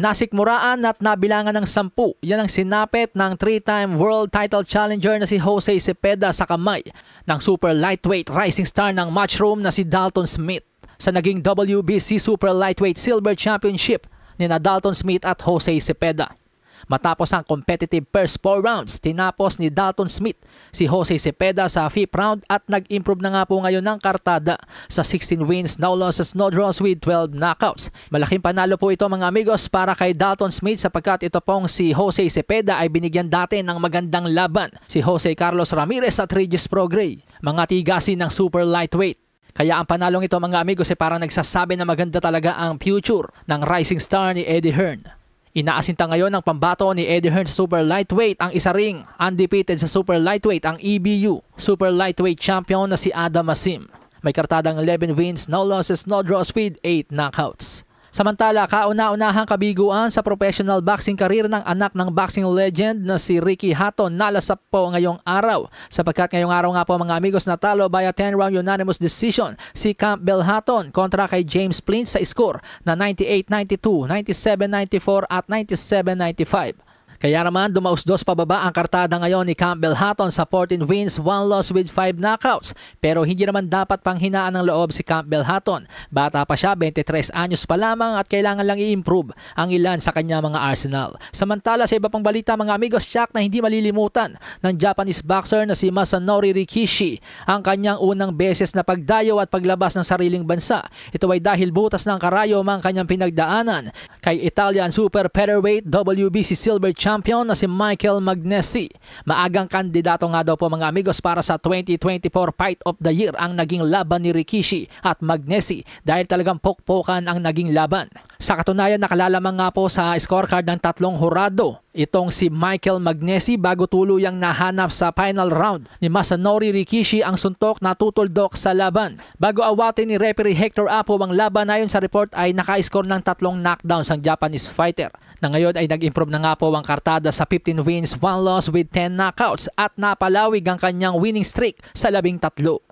nasikmuraan at nabilangan ng sampu. Yan ang sinapit ng three-time world title challenger na si Jose Cepeda sa kamay ng super lightweight rising star ng matchroom na si Dalton Smith. Sa naging WBC Super Lightweight Silver Championship ni na Dalton Smith at Jose Cepeda. Matapos ang competitive first 4 rounds, tinapos ni Dalton Smith si Jose Cepeda sa 5th round at nag-improve na nga po ngayon ng kartada sa 16 wins, no losses, no draws with 12 knockouts. Malaking panalo po ito mga amigos para kay Dalton Smith sapagkat ito pong si Jose Cepeda ay binigyan dati ng magandang laban si Jose Carlos Ramirez at Regis Progray, mga tigasin ng super lightweight. Kaya ang panalong ito mga amigos ay parang nagsasabi na maganda talaga ang future ng rising star ni Eddie Hearn. Inaasinta ngayon ng pambato ni Eddie Hearn Super Lightweight ang isa ring undefeated sa Super Lightweight ang EBU Super Lightweight Champion na si Adam Asim. May kartadang 11 wins, no losses, no draws with 8 knockouts. Samantala, kauna-unahang kabiguan sa professional boxing career ng anak ng boxing legend na si Ricky Hatton nalasap po ngayong araw. Sapagkat ngayong araw nga po mga amigos natalo by a 10-round unanimous decision si Campbell Hatton kontra kay James Plint sa score na 98-92, 97-94 at 97-95. Kaya naman dumausdos pababa ang kartada ngayon ni Campbell Hatton sa 14 wins, 1 loss with 5 knockouts. Pero hindi naman dapat panghinaan ng loob si Campbell Hatton. Bata pa siya, 23 anyos pa lamang at kailangan lang i-improve ang ilan sa kanya mga arsenal. Samantala sa iba pang balita mga amigos, shock na hindi malilimutan ng Japanese boxer na si Masanori Rikishi ang kanyang unang beses na pagdayo at paglabas ng sariling bansa. Ito ay dahil butas ng karayom ang kanyang pinagdaanan kay Italian Super Featherweight WBC Silver Champion champion na si Michael Magnesi. Maagang kandidato nga daw po mga amigos para sa 2024 Fight of the Year ang naging laban ni Rikishi at Magnesi dahil talagang pokpokan ang naging laban. Sa katunayan nakalalamang nga po sa scorecard ng tatlong hurado Itong si Michael Magnesi bago tuluyang nahanap sa final round ni Masanori Rikishi ang suntok na tutuldok sa laban. Bago awatin ni referee Hector Apo ang laban ayon sa report ay naka-score ng tatlong knockdowns ang Japanese fighter. Na ngayon ay nag-improve na nga po ang kartada sa 15 wins, 1 loss with 10 knockouts at napalawig ang kanyang winning streak sa labing tatlo.